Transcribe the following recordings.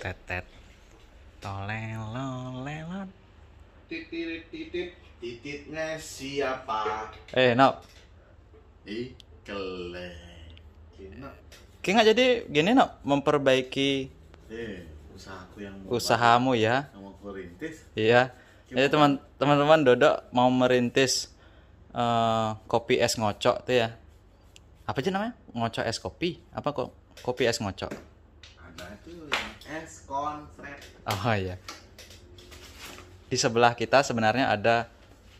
tetet tolelo lelon titit titit tititnya siapa eh nop ikele Ki nggak jadi gini nop memperbaiki eh, usahaku yang usahamu ya yang mau rintis iya jadi teman teman-teman Dodo mau merintis uh, kopi es ngocok tuh ya apa aja namanya ngocok es kopi apa kok kopi es ngocok Nah, itu S konfret. Oh ah, iya. Di sebelah kita sebenarnya ada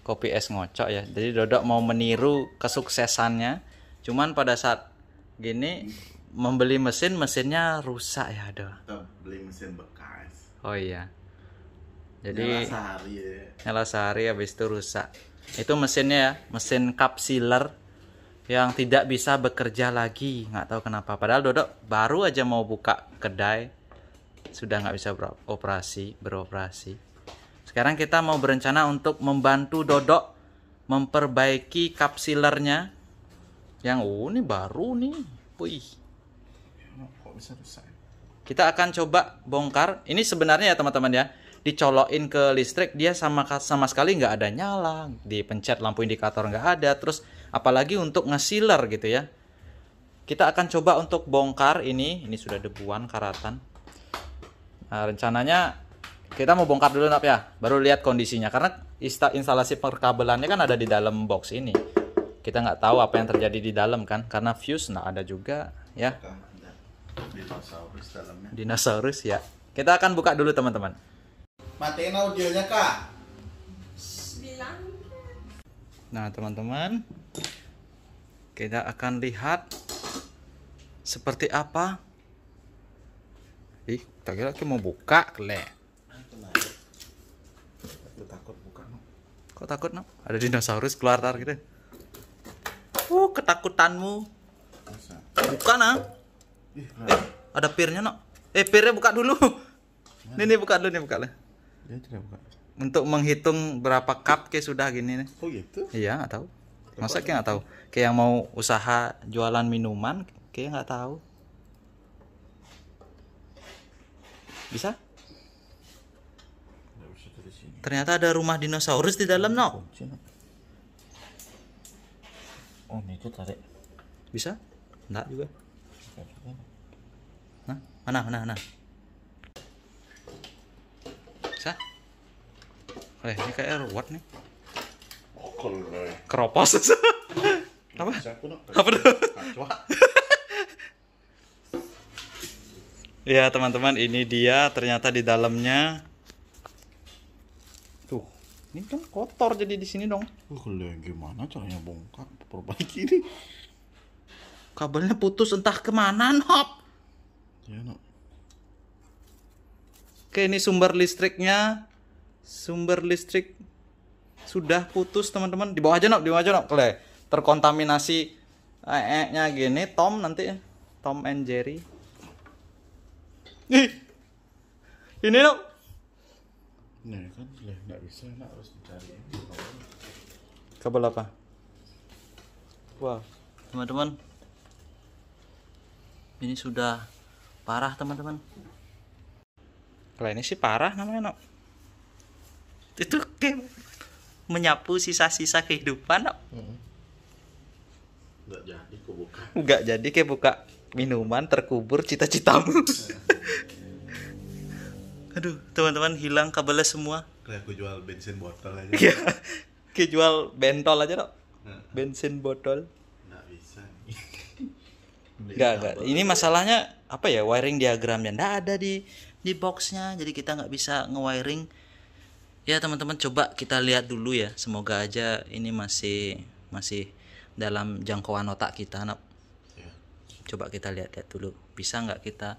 kopi es ngocok ya. Jadi Dodok mau meniru kesuksesannya. Cuman pada saat gini membeli mesin mesinnya rusak ya ada. beli mesin bekas. Oh iya. Jadi nyala sehari ya. Nyala sehari habis itu rusak. Itu mesinnya ya, mesin cup sealer yang tidak bisa bekerja lagi nggak tahu kenapa padahal Dodok baru aja mau buka kedai sudah nggak bisa beroperasi beroperasi sekarang kita mau berencana untuk membantu Dodok memperbaiki kapsilernya yang oh ini baru nih wih kita akan coba bongkar ini sebenarnya ya teman-teman ya dicolokin ke listrik dia sama sama sekali nggak ada nyala dipencet lampu indikator nggak ada terus apalagi untuk ngesiler gitu ya kita akan coba untuk bongkar ini ini sudah debuan karatan nah, rencananya kita mau bongkar dulu nap ya baru lihat kondisinya karena instalasi perkabelannya kan ada di dalam box ini kita nggak tahu apa yang terjadi di dalam kan karena fuse nah ada juga ya dinosaurus dalamnya dinosaurus ya kita akan buka dulu teman-teman matiin audionya kak nah teman-teman kita akan lihat seperti apa ih tak kira kita mau buka le takut kok takut no ada dinosaurus keluar tar gitu uh ketakutanmu buka nah eh, ada pirnya no eh pirnya buka dulu ini buka dulu nih buka lah untuk menghitung berapa cup kayak sudah gini nih. Oh gitu? Iya, enggak tahu. Masa kayak nggak tahu? Kayak yang mau usaha jualan minuman, kayak nggak tahu. Bisa? Ternyata ada rumah dinosaurus di dalam, no? Oh, ini itu tarik. Bisa? Enggak juga. Nah, mana, mana, mana? Eh, ini kayak ruwet nih. Keropos. Apa? Apa nah, Ya teman-teman ini dia ternyata di dalamnya tuh ini kan kotor jadi di sini dong. Uh, gimana caranya bongkar perbaiki ini? Kabelnya putus entah kemana Nop. Ya, Nop. Oke ini sumber listriknya sumber listrik sudah putus teman-teman di bawah aja nok di bawah aja nok kalo terkontaminasi ee nya gini Tom nanti ya. Tom and Jerry Ih, ini nok ini kan nggak bisa nak harus dicari kabel apa wow teman-teman ini sudah parah teman-teman kalau ini sih parah namanya nok itu kayak menyapu sisa-sisa kehidupan hmm. jadi kebuka nggak jadi kayak buka minuman terkubur cita-citamu aduh teman-teman hilang kabelnya semua kayak aku jual bensin botol aja ya kayak jual bentol aja dok nah. bensin botol nggak bisa nggak nggak ini masalahnya apa ya wiring diagramnya nggak ada di di boxnya jadi kita nggak bisa ngewiring ya teman-teman coba kita lihat dulu ya semoga aja ini masih masih dalam jangkauan otak kita nak ya. coba kita lihat-lihat dulu bisa nggak kita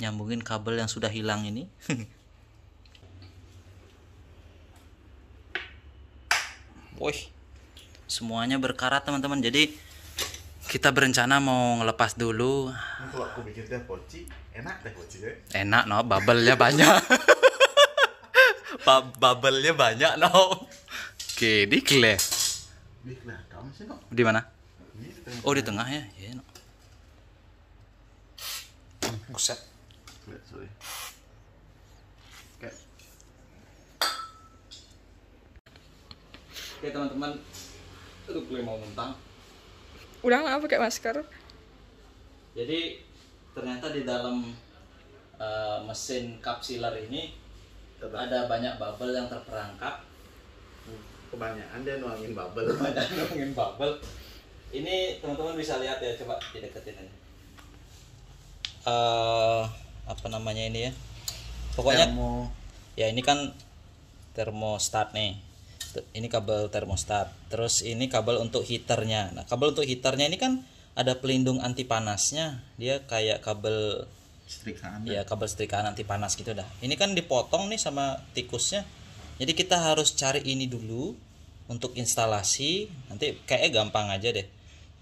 nyambungin kabel yang sudah hilang ini woi semuanya berkarat teman-teman jadi kita berencana mau ngelepas dulu aku mikir deh poci enak deh poci ya? enak no bubble banyak bubble-nya banyak no. Oke, di kle. Ya? Di mana? Oh, di tengah ya. Ya, no. Buset. Oke, teman-teman. Itu gue mau mentang. Udah nggak pakai masker. Jadi ternyata di dalam uh, mesin kapsiler ini ada banyak bubble yang terperangkap kebanyakan dia nuangin bubble kebanyakan nuangin bubble ini teman-teman bisa lihat ya coba dideketin aja uh, apa namanya ini ya pokoknya Termo. ya ini kan termostat nih ini kabel termostat terus ini kabel untuk heaternya nah kabel untuk heaternya ini kan ada pelindung anti panasnya dia kayak kabel setrikaan ya kan? kabel setrikaan nanti panas gitu dah ini kan dipotong nih sama tikusnya jadi kita harus cari ini dulu untuk instalasi nanti kayak gampang aja deh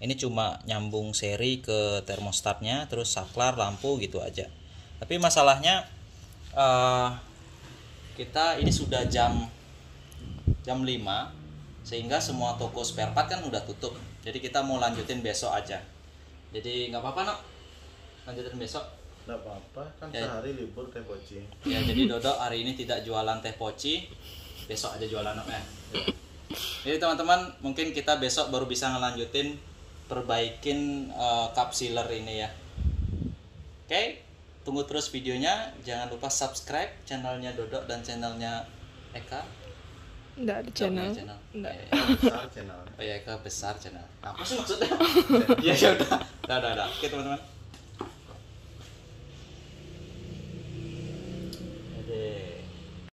ini cuma nyambung seri ke termostatnya terus saklar lampu gitu aja tapi masalahnya uh, kita ini sudah jam jam 5 sehingga semua toko spare part kan udah tutup jadi kita mau lanjutin besok aja jadi nggak apa-apa nak lanjutin besok tidak apa-apa, kan ya. sehari libur teh poci. Ya, jadi Dodo hari ini tidak jualan teh poci, besok aja jualan ya. ya. Jadi teman-teman, mungkin kita besok baru bisa ngelanjutin perbaikin uh, cup sealer ini ya. Oke, okay? tunggu terus videonya. Jangan lupa subscribe channelnya Dodo dan channelnya Eka. Enggak ada channel. channel. Enggak. Eh, iya, iya. besar channel. Oh ya, Eka besar channel. Apa sih maksudnya? ya ya udah. Udah, udah, Oke, teman-teman.